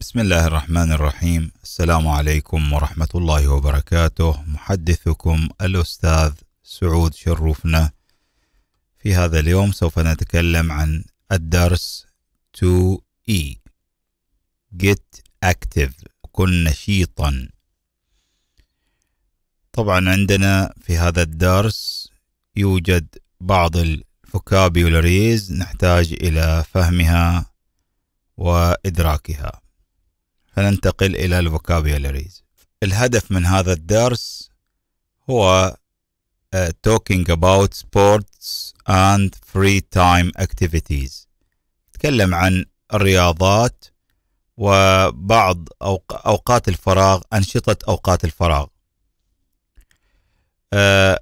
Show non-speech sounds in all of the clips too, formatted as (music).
بسم الله الرحمن الرحيم السلام عليكم ورحمة الله وبركاته محدثكم الأستاذ سعود شروفنا في هذا اليوم سوف نتكلم عن الدرس 2E Get Active كن نشيطا طبعا عندنا في هذا الدرس يوجد بعض الفوكابيولاريز نحتاج إلى فهمها وإدراكها سننتقل إلى الفوكابيولاريز الهدف من هذا الدرس هو uh, talking about sports and free time activities نتكلم عن الرياضات وبعض أوق- أوقات الفراغ أنشطة أوقات الفراغ Uh,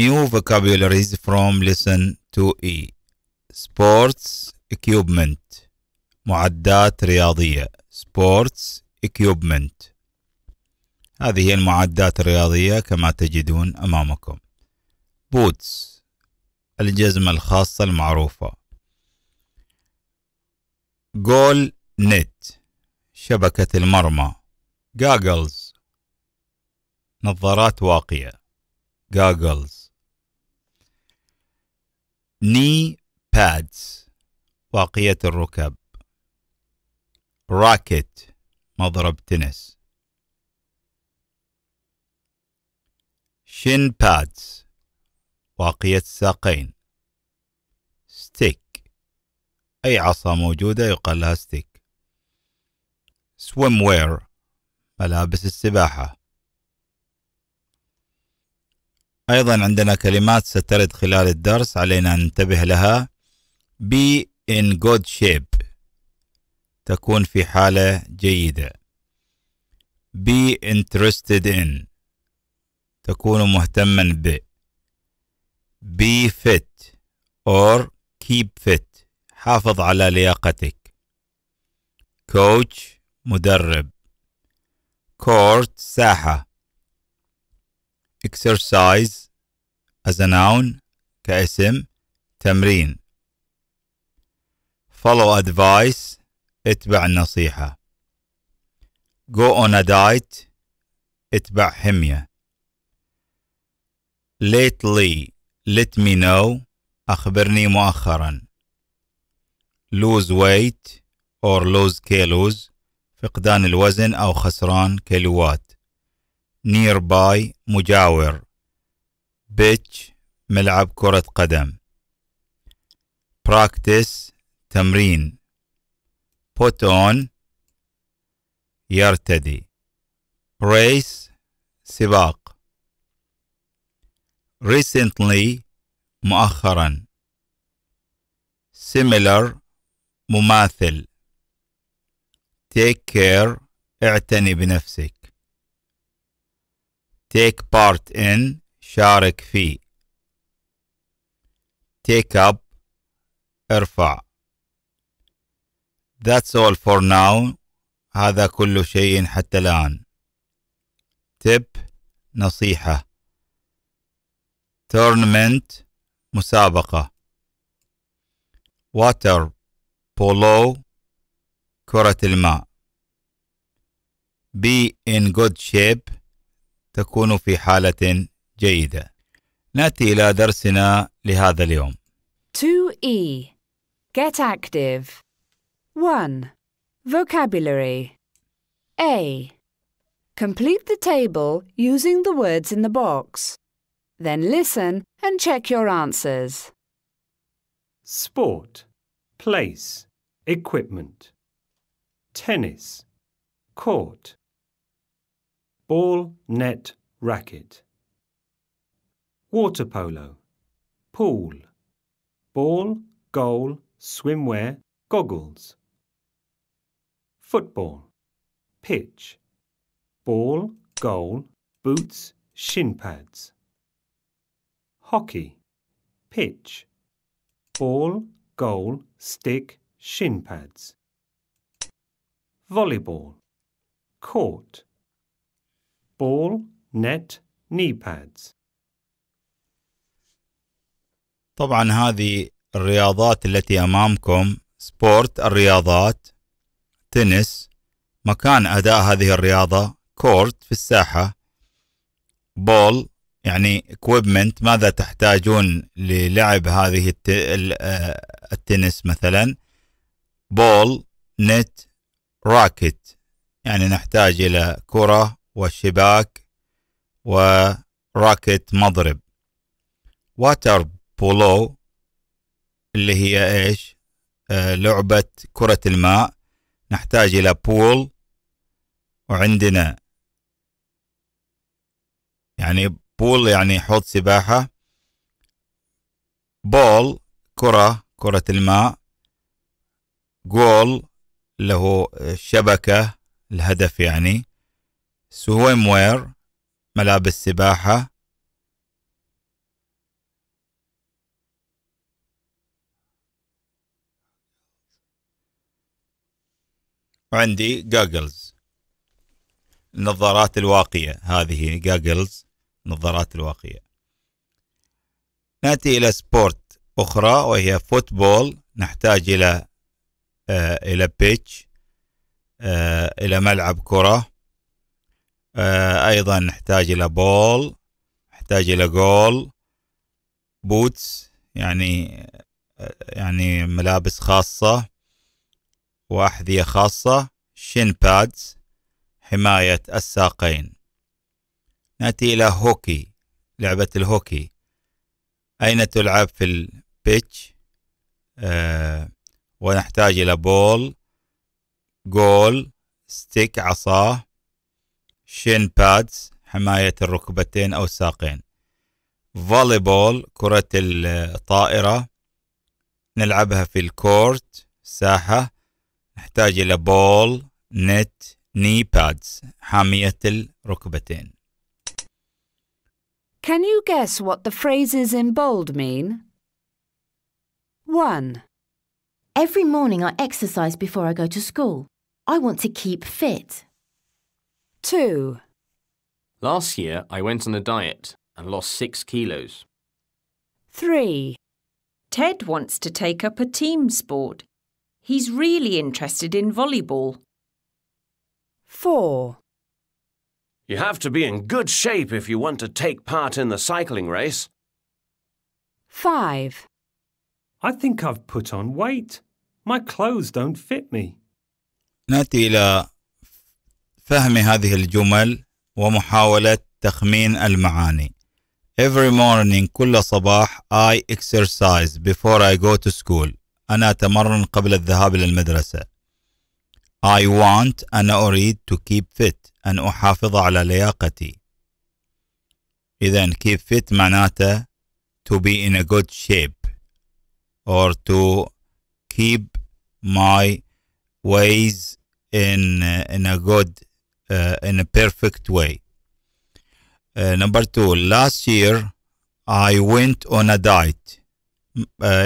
new vocabularies from listen to E sports equipment معدات رياضية sports equipment هذه هي المعدات الرياضية كما تجدون أمامكم بوتس الجزمة الخاصة المعروفة جول نت شبكة المرمى جاجلز نظارات واقية جاجلز ني Pads واقية الركب راكت مضرب تنس شين بادز واقية الساقين ستيك أي عصا موجودة يقال لها ستيك سويم وير ملابس السباحة أيضا عندنا كلمات سترد خلال الدرس علينا أن ننتبه لها be in good shape تكون في حالة جيدة be interested in تكون مهتما ب be fit or keep fit حافظ على لياقتك coach مدرب court ساحة exercise as a noun كاسم تمرين follow advice اتبع النصيحة go on a diet اتبع حمية lately let me know أخبرني مؤخرا lose weight or lose kilos فقدان الوزن أو خسران كيلوات nearby مجاور Bitch ملعب كرة قدم practice تمرين on يرتدي race سباق recently مؤخرا similar مماثل take care اعتني بنفسك take part in شارك فيه take up ارفع That's all for now. هذا كل شيء حتى الآن. Tip نصيحة. Tournament مسابقة. Water polo كرة الماء. Be in good shape تكون في حالة جيدة. نأتي إلى درسنا لهذا اليوم. 2E Get active 1. Vocabulary A. Complete the table using the words in the box. Then listen and check your answers. Sport, place, equipment, tennis, court, ball, net, racket, water polo, pool, ball, goal, swimwear, goggles football, pitch, ball, goal, boots, shin pads. Hockey, pitch, ball, goal, stick, shin pads. Volleyball, court, ball, net, knee pads. طبعا هذه الرياضات التي امامكم سبورت الرياضات تنس مكان أداء هذه الرياضة كورت في الساحة بول يعني equipment ماذا تحتاجون للعب هذه آه، التنس مثلا بول نت راكت يعني نحتاج إلى كرة وشباك وراكت مضرب واتر بولو اللي هي إيش آه، لعبة كرة الماء نحتاج إلى بول وعندنا يعني بول يعني حوض سباحة بول كرة كرة الماء جول اللي هو الشبكة الهدف يعني سويم وير ملابس سباحة وعندي جاجلز النظارات الواقية هذه جاجلز نظارات الواقية نأتي إلى سبورت أخرى وهي فوتبول نحتاج إلى آه إلى بيتش آه إلى ملعب كرة آه أيضا نحتاج إلى بول نحتاج إلى جول بوتس يعني آه، يعني ملابس خاصة وأحذية خاصة شين بادز حماية الساقين نأتي إلى هوكي لعبة الهوكي أين تلعب في البيتش آه ونحتاج إلى بول جول ستيك عصاه شين بادز حماية الركبتين أو الساقين فولي بول كرة الطائرة نلعبها في الكورت ساحة احتاج إلى بول نت knee pads حامية الركبتين Can you guess what the phrases in bold mean? 1. Every morning I exercise before I go to school. I want to keep fit. 2. Last year I went on a diet and lost 6 kilos. 3. Ted wants to take up a team sport. He's really interested in volleyball. 4. You have to be in good shape if you want to take part in the cycling race. 5. I think I've put on weight. My clothes don't fit me. نأتي إلى فهم هذه الجمل ومحاولة تخمين المعاني. Every morning, كل صباح, I exercise before I go to school. أنا أتمرن قبل الذهاب إلى المدرسة. I want أنا أريد to keep fit أن أحافظ على لياقتي. إذا keep fit معناته to be in a good shape or to keep my ways in in a good uh, in a perfect way. Uh, number two, last year I went on a diet.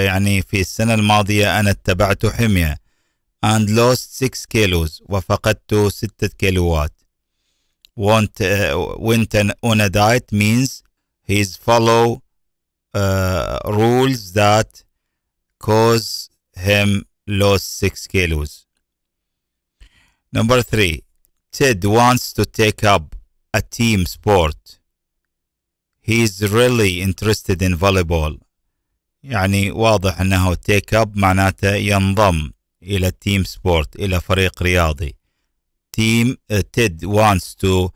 يعني في السنة الماضية أنا اتبعت حمية and lost 6 kilos وفقدت 6 كيلوات want uh, went on a diet means he's follow uh, rules that cause him lost 6 kilos number 3 Ted wants to take up a team sport he's really interested in volleyball يعني واضح انه تيك اب معناته ينضم الى تيم سبورت الى فريق رياضي تيم تيد وانس تو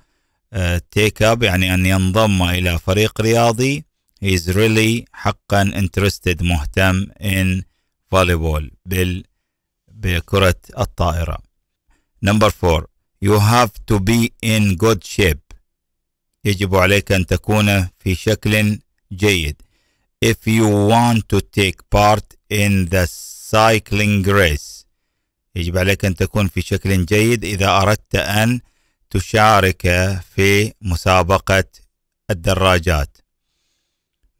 تيك اب يعني ان ينضم الى فريق رياضي he is really حقا interested مهتم in volleyball بال بكرة الطائرة نمبر فور you have to be in good shape يجب عليك أن تكون في شكل جيد if you want to take part in the cycling race يجب عليك أن تكون في شكل جيد إذا أردت أن تشارك في مسابقة الدراجات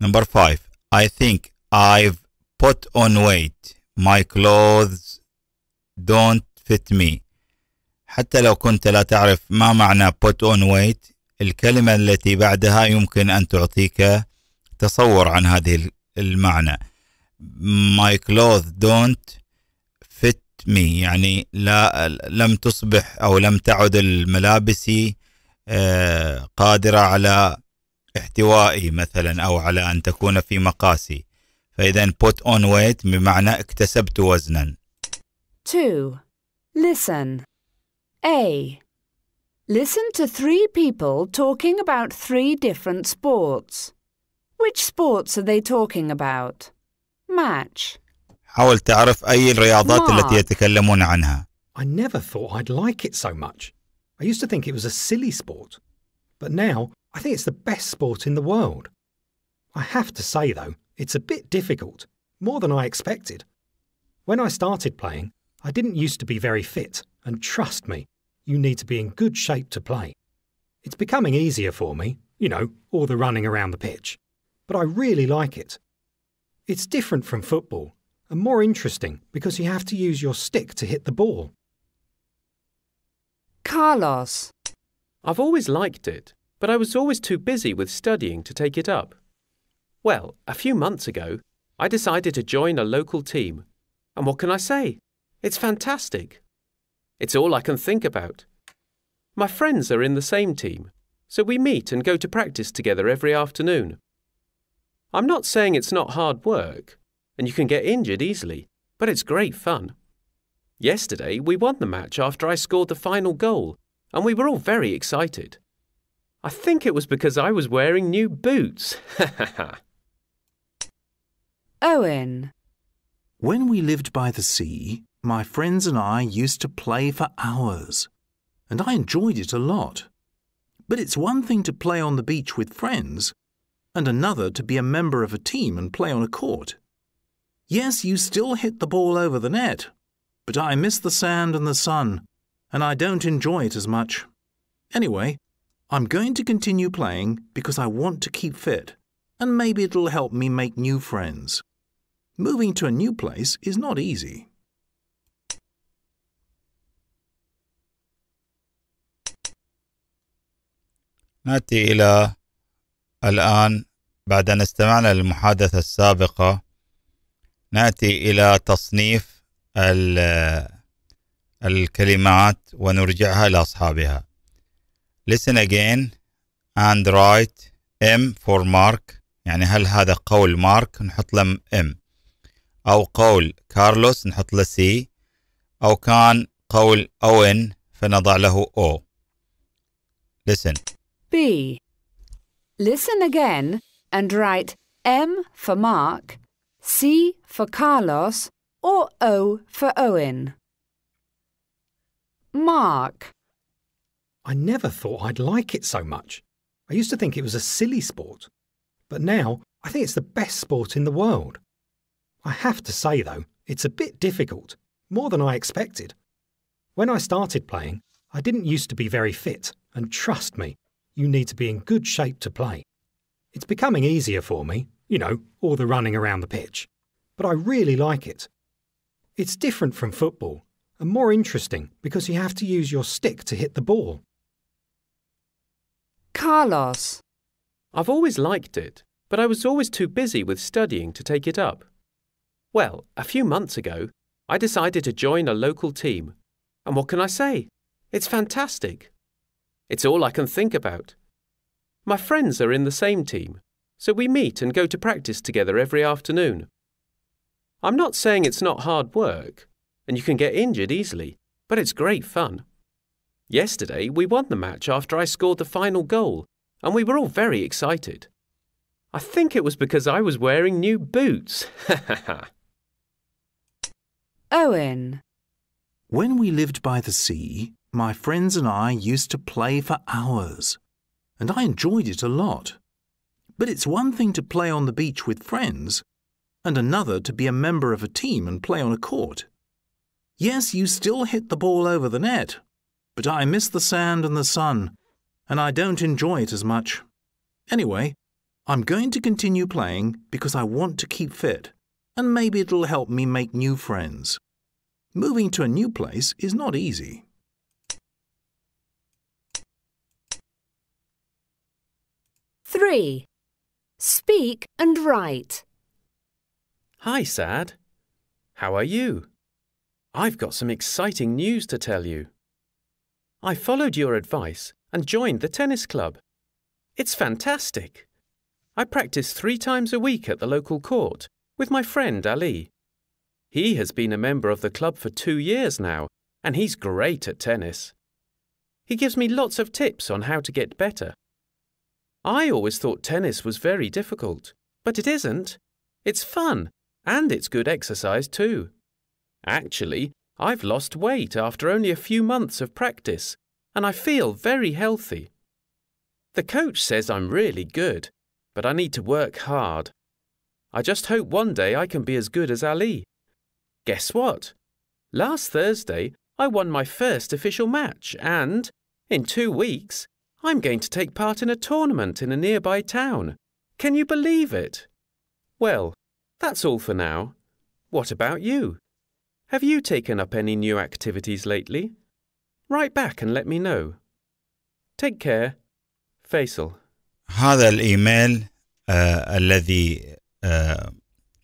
Number five I think I've put on weight my clothes don't fit me حتى لو كنت لا تعرف ما معنى put on weight الكلمة التي بعدها يمكن أن تعطيك تصور عن هذه المعنى my clothes don't fit me يعني لا لم تصبح أو لم تعد الملابس آه، قادرة على احتوائي مثلا أو على أن تكون في مقاسي فإذا put on weight بمعنى اكتسبت وزنا 2. Listen A. Listen to three people talking about three different sports. Which sports are they talking about? Match. حاول تعرف أي الرياضات التي يتكلمون عنها. I never thought I'd like it so much. I used to think it was a silly sport. But now, I think it's the best sport in the world. I have to say, though, it's a bit difficult, more than I expected. When I started playing, I didn't used to be very fit, and trust me, you need to be in good shape to play. It's becoming easier for me, you know, all the running around the pitch but I really like it. It's different from football and more interesting because you have to use your stick to hit the ball. Carlos. I've always liked it, but I was always too busy with studying to take it up. Well, a few months ago, I decided to join a local team. And what can I say? It's fantastic. It's all I can think about. My friends are in the same team, so we meet and go to practice together every afternoon. I'm not saying it's not hard work, and you can get injured easily, but it's great fun. Yesterday, we won the match after I scored the final goal, and we were all very excited. I think it was because I was wearing new boots. (laughs) Owen. When we lived by the sea, my friends and I used to play for hours, and I enjoyed it a lot. But it's one thing to play on the beach with friends and another to be a member of a team and play on a court. Yes, you still hit the ball over the net, but I miss the sand and the sun, and I don't enjoy it as much. Anyway, I'm going to continue playing because I want to keep fit, and maybe it'll help me make new friends. Moving to a new place is not easy. نأتي إلى الآن بعد أن استمعنا للمحادثة السابقة نأتي إلى تصنيف الكلمات ونرجعها لأصحابها listen again and write M for Mark يعني هل هذا قول مارك نحط له M أو قول كارلوس نحط له C أو كان قول أوين فنضع له O listen B Listen again and write M for Mark, C for Carlos or O for Owen. Mark. I never thought I'd like it so much. I used to think it was a silly sport, but now I think it's the best sport in the world. I have to say, though, it's a bit difficult, more than I expected. When I started playing, I didn't used to be very fit, and trust me, you need to be in good shape to play. It's becoming easier for me, you know, all the running around the pitch. But I really like it. It's different from football and more interesting because you have to use your stick to hit the ball. Carlos. I've always liked it, but I was always too busy with studying to take it up. Well, a few months ago, I decided to join a local team. And what can I say? It's fantastic. It's all I can think about. My friends are in the same team, so we meet and go to practice together every afternoon. I'm not saying it's not hard work, and you can get injured easily, but it's great fun. Yesterday, we won the match after I scored the final goal, and we were all very excited. I think it was because I was wearing new boots. (laughs) Owen. When we lived by the sea, my friends and I used to play for hours and I enjoyed it a lot. But it's one thing to play on the beach with friends, and another to be a member of a team and play on a court. Yes, you still hit the ball over the net, but I miss the sand and the sun, and I don't enjoy it as much. Anyway, I'm going to continue playing because I want to keep fit, and maybe it'll help me make new friends. Moving to a new place is not easy. 3. Speak and write. Hi, Sad. How are you? I've got some exciting news to tell you. I followed your advice and joined the tennis club. It's fantastic. I practice three times a week at the local court with my friend Ali. He has been a member of the club for two years now, and he's great at tennis. He gives me lots of tips on how to get better I always thought tennis was very difficult, but it isn't. It's fun, and it's good exercise too. Actually, I've lost weight after only a few months of practice, and I feel very healthy. The coach says I'm really good, but I need to work hard. I just hope one day I can be as good as Ali. Guess what? Last Thursday, I won my first official match, and in two weeks, I'm going to take part in a tournament in a nearby town. Can you believe it? Well, that's all for now. What about you? Have you taken up any new activities lately? Write back and let me know. Take care. Faisal. هذا الإيميل آه الذي آه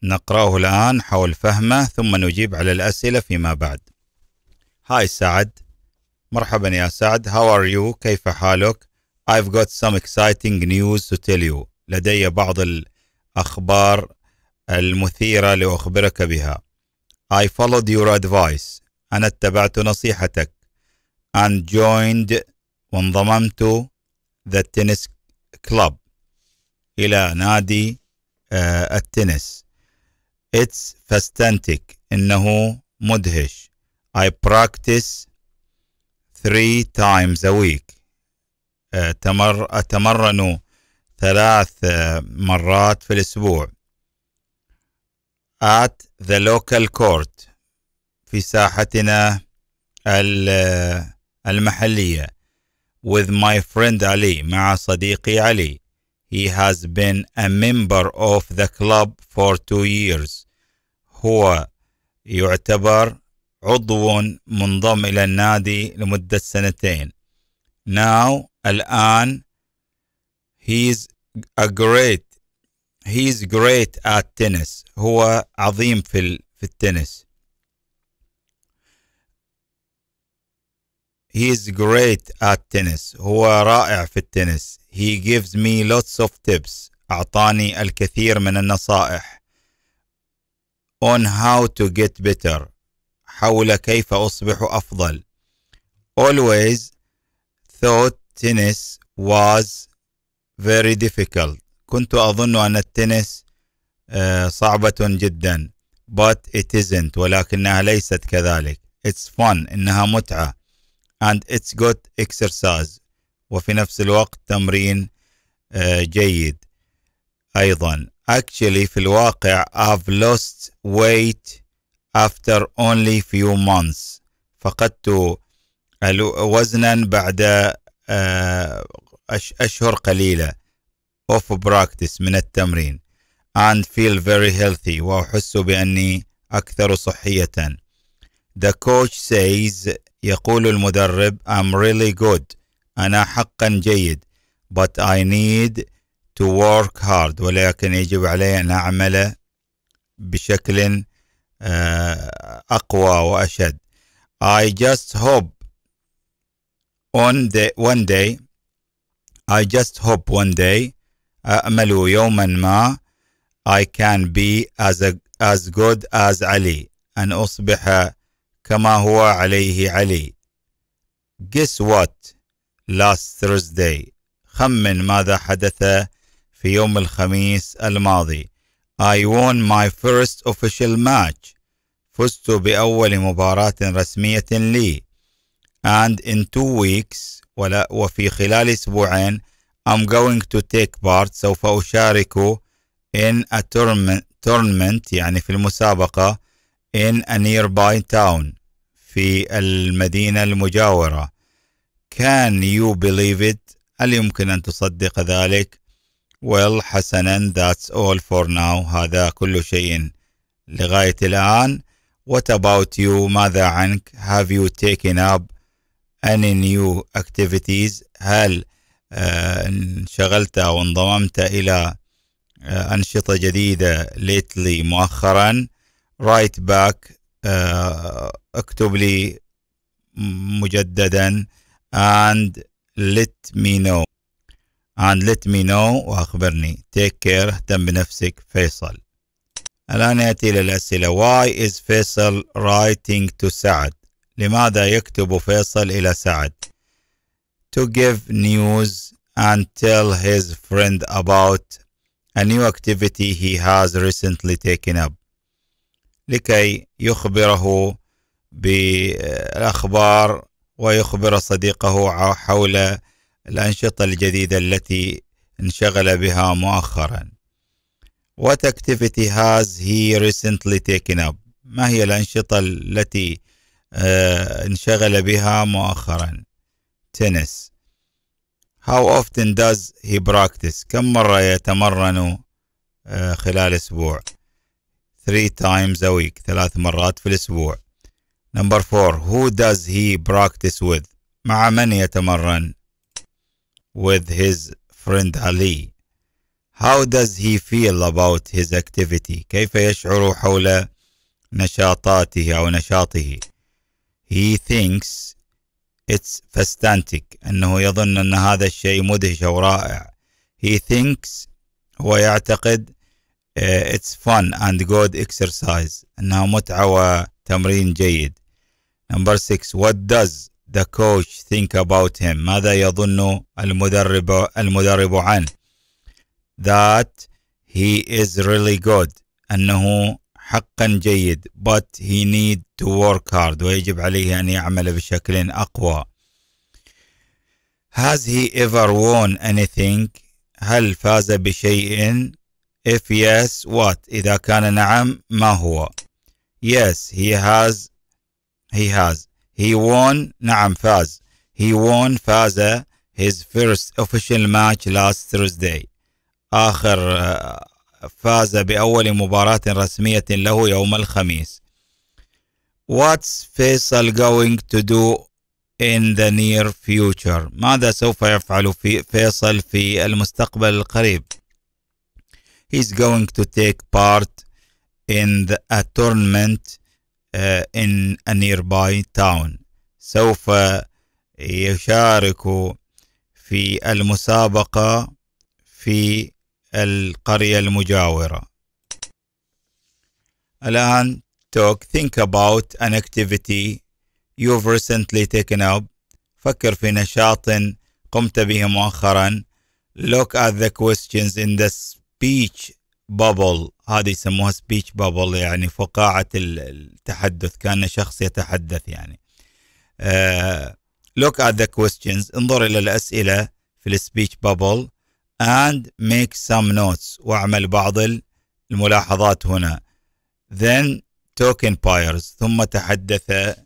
نقرأه الآن حول فهمه ثم نجيب على الأسئلة فيما بعد هاي سعد مرحبا يا سعد how are you كيف حالك I've got some exciting news to tell you لدي بعض الأخبار المثيرة لأخبرك بها I followed your advice أنا اتبعت نصيحتك and joined وانضممت the tennis club إلى نادي uh, التنس It's fantastic إنه مدهش I practice three times a week أتمر أتمرن ثلاث مرات في الأسبوع at the local court في ساحتنا المحلية with my friend Ali مع صديقي علي he has been a member of the club for two years هو يعتبر عضو منضم إلى النادي لمدة سنتين. Now الآن he's a great he's great at tennis هو عظيم في ال, في التنس. He's great at tennis هو رائع في التنس. He gives me lots of tips أعطاني الكثير من النصائح. On how to get better حول كيف أصبح أفضل. Always thought tennis was very difficult. كنت أظن أن التنس صعبة جدا but it isn't ولكنها ليست كذلك it's fun إنها متعة and it's good exercise وفي نفس الوقت تمرين جيد أيضا actually في الواقع I've lost weight after only few months فقدت وزنا بعد أشهر قليلة of practice من التمرين and feel very healthy وأحس بأني أكثر صحية The coach says يقول المدرب I'm really good أنا حقا جيد but I need to work hard ولكن يجب علي أن أعمل بشكل أقوى وأشد I just hope on the one day I just hope one day أأمل يوما ما I can be as, a, as good as Ali أن أصبح كما هو عليه علي Guess what last Thursday خمن ماذا حدث في يوم الخميس الماضي I won my first official match. فزت بأول مباراة رسمية لي. And in two weeks ولا وفي خلال أسبوعين I'm going to take part سوف أشارك in a tournament, tournament يعني في المسابقة in a nearby town في المدينة المجاورة. Can you believe it؟ هل يمكن أن تصدق ذلك؟ well حسنا that's all for now هذا كل شيء لغاية الآن what about you ماذا عنك have you taken up any new activities هل انشغلت أو انضممت إلى أنشطة جديدة lately مؤخرا write back اكتب لي مجددا and let me know عن let me know وأخبرني take care اهتم بنفسك فيصل الآن يأتي إلى الأسئلة why is فيصل writing to سعد لماذا يكتب فيصل إلى سعد to give news and tell his friend about a new activity he has recently taken up لكي يخبره بالأخبار ويخبر صديقه حول الأنشطة الجديدة التي انشغل بها مؤخرا What activity has he recently taken up ما هي الأنشطة التي آه، انشغل بها مؤخرا تنس How often does he practice كم مرة يتمرن آه، خلال أسبوع three times a week ثلاث مرات في الأسبوع Number four Who does he practice with مع من يتمرن with his friend Ali. How does he feel about his activity? كيف يشعر حول نشاطاته أو نشاطه؟ He thinks it's fantastic أنه يظن أن هذا الشيء مدهش أو رائع. He thinks هو يعتقد uh, it's fun and good exercise أنها متعة وتمرين جيد. Number six, what does the coach think about him ماذا يظن المدرب المدرب عنه that he is really good أنه حقا جيد but he need to work hard ويجب عليه أن يعمل بشكل أقوى has he ever won anything هل فاز بشيء if yes what إذا كان نعم ما هو yes he has he has he won نعم فاز he won فاز his first official match last Thursday آخر فاز بأول مباراة رسمية له يوم الخميس What's Faisal going to do in the near future ماذا سوف يفعل في فيصل في المستقبل القريب He's going to take part in the, a tournament in a nearby town سوف يشارك في المسابقة في القرية المجاورة الآن talk think about an activity you've recently taken up فكر في نشاط قمت به مؤخرا look at the questions in the speech بابل هذه يسموها سبيتش بابل يعني فقاعة التحدث كان شخص يتحدث يعني آه، look at the questions انظر إلى الأسئلة في السبيتش بابل and make some notes واعمل بعض الملاحظات هنا then talk in ثم تحدث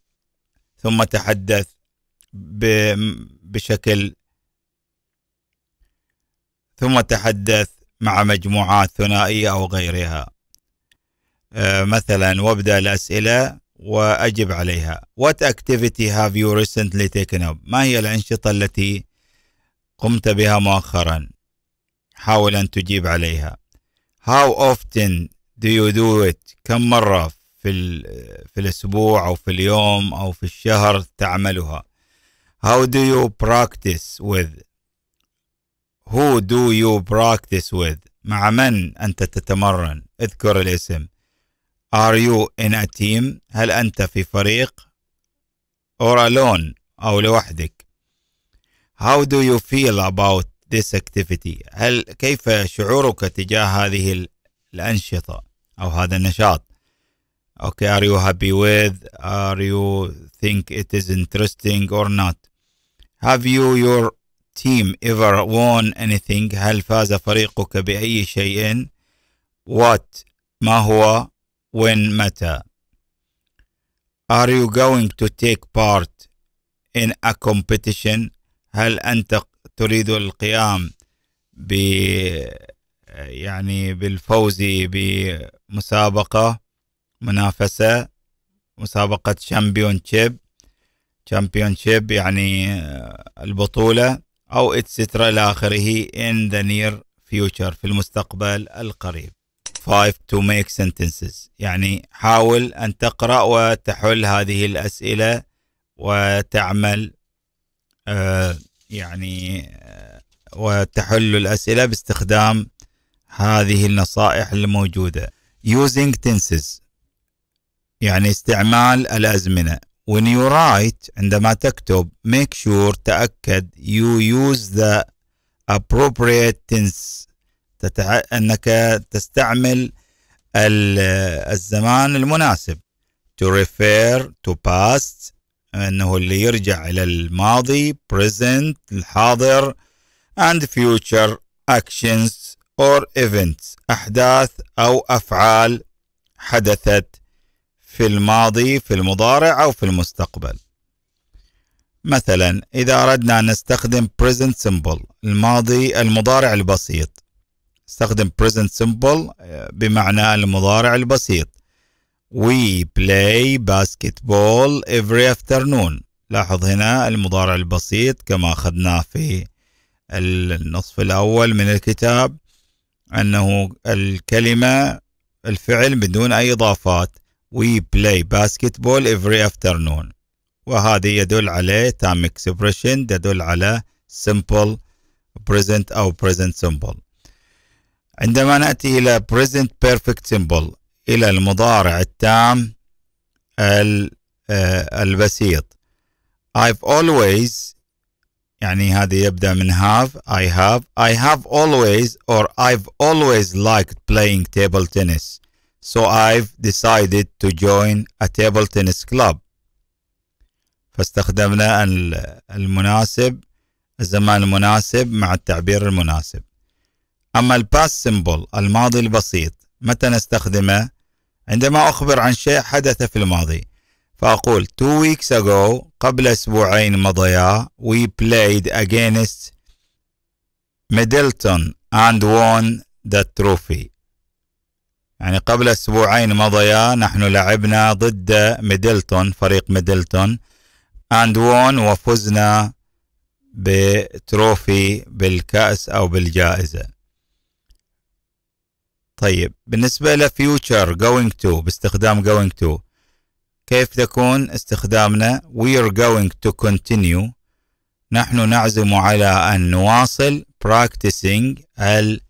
ثم تحدث بشكل ثم تحدث مع مجموعات ثنائية أو غيرها آه، مثلا وابدأ الأسئلة وأجب عليها What activity have you recently taken up? ما هي الأنشطة التي قمت بها مؤخرا حاول أن تجيب عليها How often do you do it? كم مرة في, في الأسبوع أو في اليوم أو في الشهر تعملها How do you practice with Who do you practice with مع من أنت تتمرن اذكر الاسم Are you in a team هل أنت في فريق or alone أو لوحدك How do you feel about this activity هل كيف شعورك تجاه هذه الأنشطة أو هذا النشاط Okay, are you happy with? Are you think it is interesting or not? Have you your team ever won anything هل فاز فريقك بأي شيء what ما هو when متى are you going to take part in a competition هل أنت تريد القيام ب يعني بالفوز بمسابقة منافسة مسابقة championship championship يعني البطولة أو اتسترا إلى آخره in the near future في المستقبل القريب 5 to make sentences يعني حاول أن تقرأ وتحل هذه الأسئلة وتعمل آه، يعني آه، وتحل الأسئلة باستخدام هذه النصائح الموجودة using tenses يعني استعمال الأزمنة when you write عندما تكتب make sure تأكد you use the appropriate tense تتع... أنك تستعمل ال... الزمان المناسب to refer to past أنه اللي يرجع إلى الماضي present الحاضر and future actions or events أحداث أو أفعال حدثت في الماضي في المضارع أو في المستقبل مثلا إذا أردنا أن نستخدم present simple الماضي المضارع البسيط استخدم present simple بمعنى المضارع البسيط We play basketball every afternoon لاحظ هنا المضارع البسيط كما أخذناه في النصف الأول من الكتاب أنه الكلمة الفعل بدون أي إضافات We play basketball every afternoon وهذا يدل عليه تام expression تدل على simple present أو present simple عندما نأتي إلى present perfect simple إلى المضارع التام البسيط I've always يعني هذا يبدأ من have I have I have always or I've always liked playing table tennis so I've decided to join a table tennis club فاستخدمنا المناسب الزمان المناسب مع التعبير المناسب أما past سيمبل الماضي البسيط متى نستخدمه عندما أخبر عن شيء حدث في الماضي فأقول two weeks ago قبل أسبوعين مضيا we played against Middleton and won the trophy يعني قبل أسبوعين مضيا نحن لعبنا ضد ميدلتون فريق ميدلتون اند وون وفزنا بتروفي بالكأس أو بالجائزة طيب بالنسبة لفيوتشر going to باستخدام going to كيف تكون استخدامنا we are going to continue نحن نعزم على أن نواصل practicing ال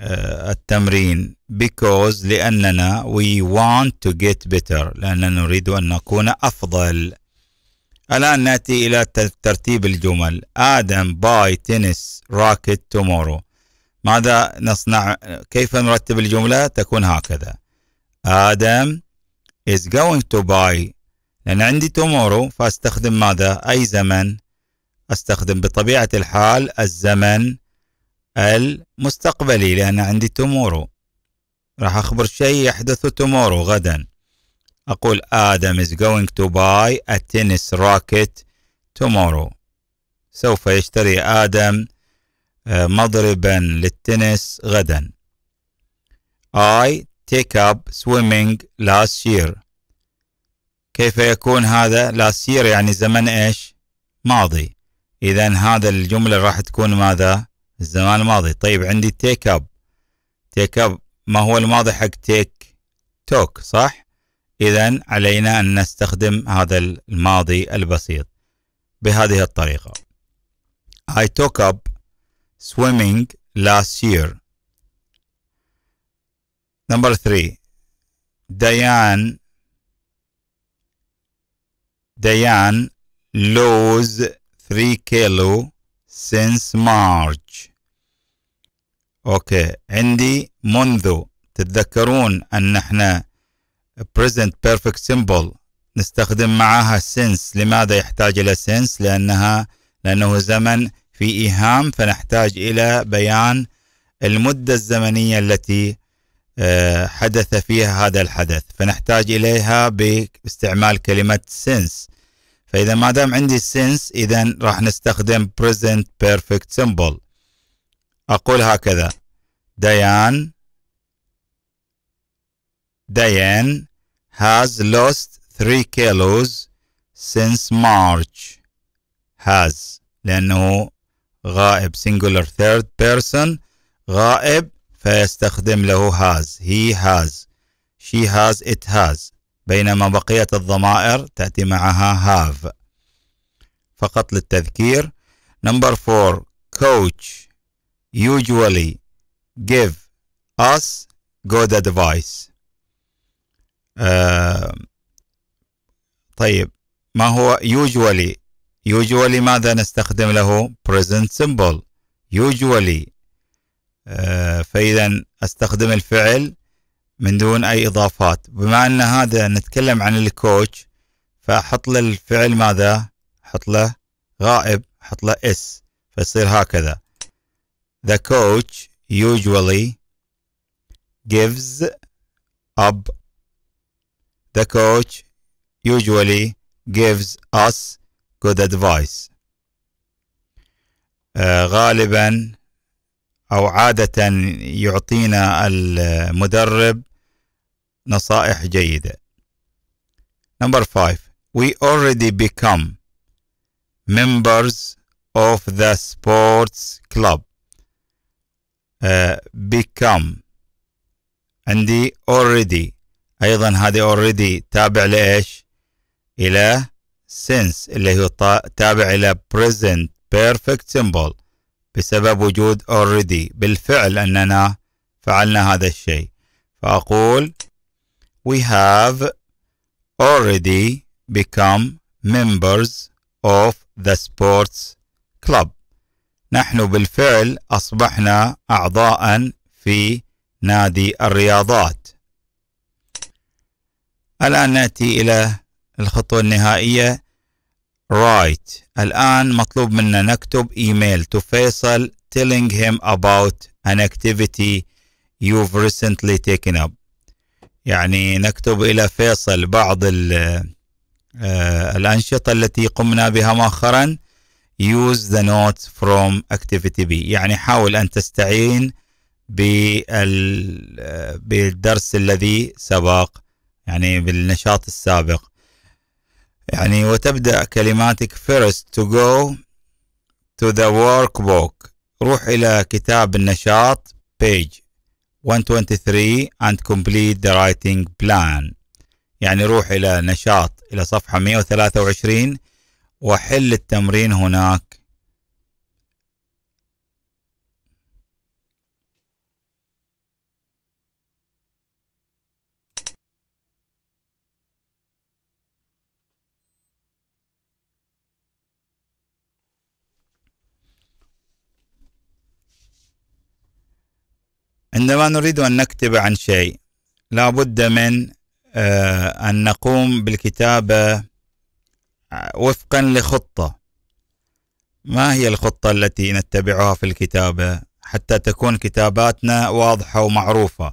آه، التمرين because لأننا we want to get better لأننا نريد أن نكون أفضل الآن نأتي إلى ترتيب الجمل آدم باي تنس راكت تومورو ماذا نصنع كيف نرتب الجملة تكون هكذا آدم is going to buy لأن عندي tomorrow فأستخدم ماذا أي زمن أستخدم بطبيعة الحال الزمن المستقبلي لأن عندي تومورو راح أخبر شيء يحدث تومورو غدا أقول آدم is going to buy a tennis racket tomorrow سوف يشتري آدم آه، مضربا للتنس غدا I take up swimming last year كيف يكون هذا last year يعني زمن إيش ماضي إذا هذا الجملة راح تكون ماذا الزمان الماضي طيب عندي تيك اب تيك اب ما هو الماضي حق تيك توك صح إذا علينا أن نستخدم هذا الماضي البسيط بهذه الطريقة I took up swimming last year Number three Diane Diane lose 3 kilo since March اوكي عندي منذ تتذكرون ان احنا present perfect simple نستخدم معها since لماذا يحتاج الى since لانها لانه زمن في ايهام فنحتاج الى بيان المده الزمنيه التي آه، حدث فيها هذا الحدث فنحتاج اليها باستعمال كلمه since فإذا ما دام عندي since إذا راح نستخدم present perfect simple أقول هكذا ديان ديان has lost 3 kilos since March has لأنه غائب singular third person غائب فيستخدم له has he has she has it has بينما بقية الضمائر تأتي معها have فقط للتذكير نمبر 4 coach usually give us good advice آه طيب ما هو usually usually ماذا نستخدم له present simple usually آه فإذا أستخدم الفعل من دون اي اضافات بما ان هذا نتكلم عن الكوتش فاحط له الفعل ماذا احط له غائب احط له اس فيصير هكذا the coach usually gives up the coach usually gives us good advice آه، غالبا او عادة يعطينا المدرب نصائح جيدة Number five We already become members of the sports club uh, become عندي already أيضا هذه already تابع لإيش إلى since اللي هو تابع إلى present perfect simple بسبب وجود already بالفعل أننا فعلنا هذا الشيء فأقول we have already become members of the sports club نحن بالفعل أصبحنا أعضاء في نادي الرياضات الآن نأتي إلى الخطوة النهائية write الآن مطلوب منا نكتب إيميل to فيصل telling him about an activity you've recently taken up يعني نكتب إلى فيصل بعض آه، الأنشطة التي قمنا بها مؤخرا use the notes from activity B يعني حاول أن تستعين بالدرس الذي سبق يعني بالنشاط السابق يعني وتبدأ كلماتك first to go to the workbook روح إلى كتاب النشاط page 123 and complete the writing plan يعني روح إلى نشاط إلى صفحة 123 وحل التمرين هناك عندما نريد أن نكتب عن شيء لا بد من آه، أن نقوم بالكتابة آه، وفقا لخطة ما هي الخطة التي نتبعها في الكتابة حتى تكون كتاباتنا واضحة ومعروفة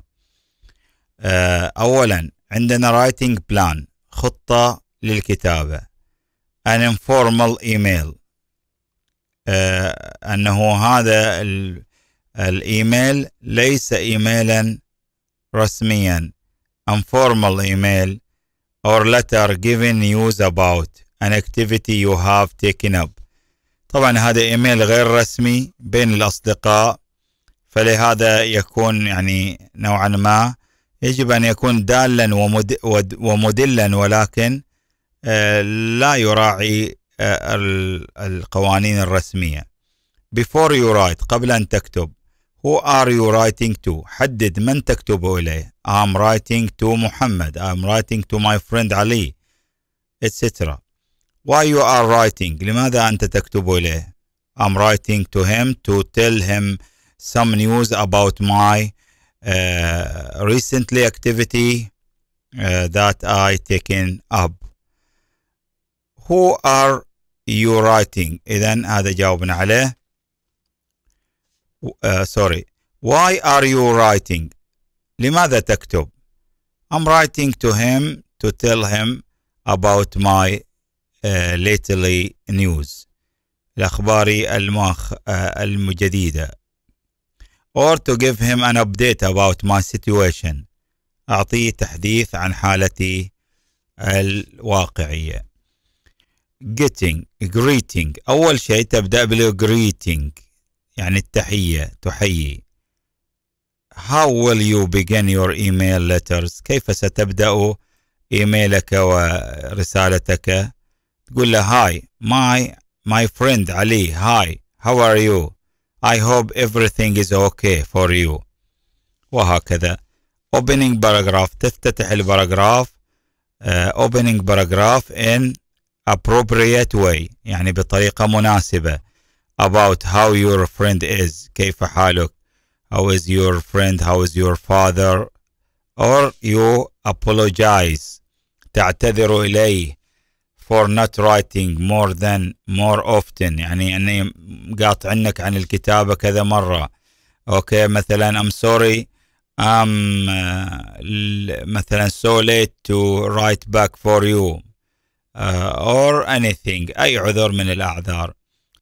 آه، أولا عندنا writing plan خطة للكتابة an informal email أنه هذا ال الإيميل ليس إيميلا رسميا informal email or letter giving news about an activity you have taken up طبعا هذا ايميل غير رسمي بين الاصدقاء فلهذا يكون يعني نوعا ما يجب ان يكون دالا ومدلا ولكن آه، لا يراعي آه، القوانين الرسميه before you write قبل ان تكتب Who are you writing to حدد من تكتب إليه I'm writing to Muhammad I'm writing to my friend Ali etc Why you are writing لماذا أنت تكتب إليه I'm writing to him to tell him some news about my uh, recently activity uh, that I taken up Who are you writing إذا هذا جاوبنا عليه سوري why are you writing لماذا تكتب I'm writing to him to tell him about my uh, lately news الأخبار المخ uh, or to give him an update about my situation أعطيه تحديث عن حالتي الواقعية getting greeting أول شيء تبدأ بالgreeting يعني التحية تحيي How will you begin your email letters كيف ستبدأ إيميلك ورسالتك تقول له هاي my my friend علي هاي how are you I hope everything is okay for you وهكذا opening paragraph تفتتح الباراجراف uh, opening paragraph in appropriate way يعني بطريقة مناسبة about how your friend is كيف حالك how is your friend how is your father or you apologize تعتذر إليه for not writing more than more often يعني أني قاطع عنك عن الكتابة كذا مرة Okay, مثلا I'm sorry I'm uh, مثلا so late to write back for you uh, or anything أي عذر من الأعذار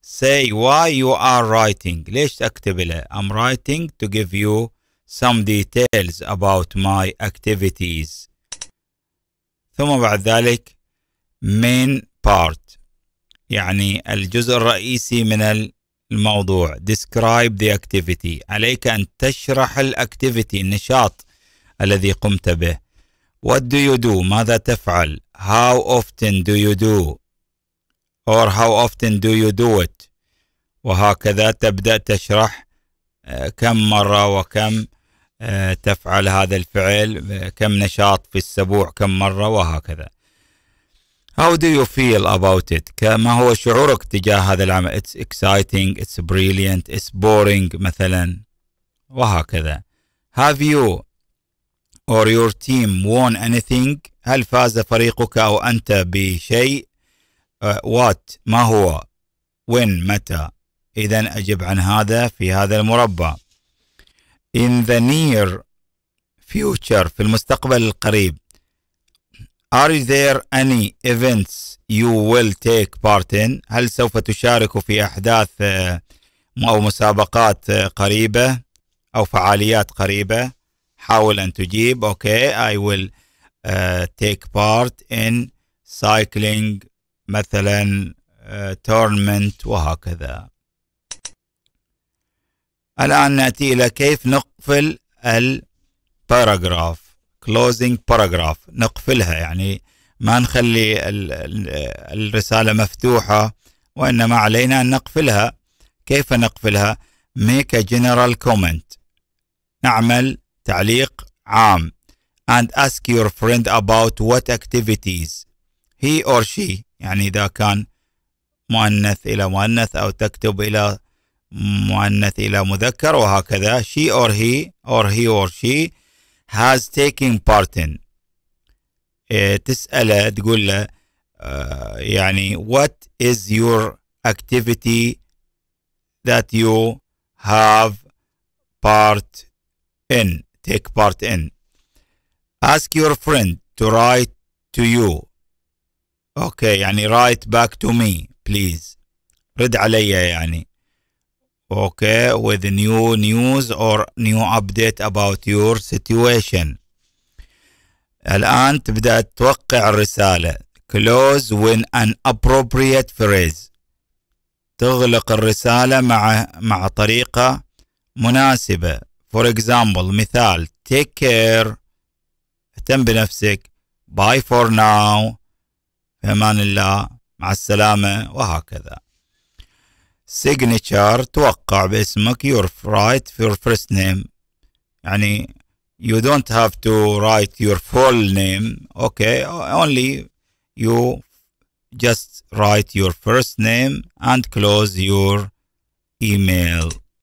say why you are writing ليش تكتب له I'm writing to give you some details about my activities ثم بعد ذلك main part يعني الجزء الرئيسي من الموضوع describe the activity عليك أن تشرح الاكتيفيتي النشاط الذي قمت به what do you do ماذا تفعل how often do you do or how often do you do it وهكذا تبدأ تشرح آه، كم مرة وكم آه، تفعل هذا الفعل آه، كم نشاط في السبوع كم مرة وهكذا How do you feel about it كما هو شعورك تجاه هذا العمل It's exciting It's brilliant It's boring مثلا وهكذا Have you or your team won anything هل فاز فريقك أو أنت بشيء وات ما هو when متى إذا أجب عن هذا في هذا المربع in the near future في المستقبل القريب are there any events you will take part in هل سوف تشارك في أحداث آه، أو مسابقات آه، قريبة أو فعاليات قريبة حاول أن تجيب أوكي okay, I will uh, take part in cycling مثلا تورمنت آه، وهكذا الآن نأتي إلى كيف نقفل الباراجراف closing paragraph نقفلها يعني ما نخلي الرسالة مفتوحة وإنما علينا أن نقفلها كيف نقفلها make a general comment نعمل تعليق عام and ask your friend about what activities he or she يعني إذا كان مؤنث إلى مؤنث أو تكتب إلى مؤنث إلى مذكر وهكذا she or he or he or she has taken part in تسأله تقول له يعني what is your activity that you have part in take part in ask your friend to write to you اوكي يعني رايت باك تو مي بليز رد علي يعني اوكي with new news or new update about your situation الآن تبدأ توقع الرسالة close when an appropriate phrase تغلق الرسالة مع مع طريقة مناسبة for example مثال take care اهتم بنفسك bye for now في أمان الله مع السلامة وهكذا سيجنتشر توقع باسمك your right for first name يعني you don't have to write your full name okay only you just write your first name and close your email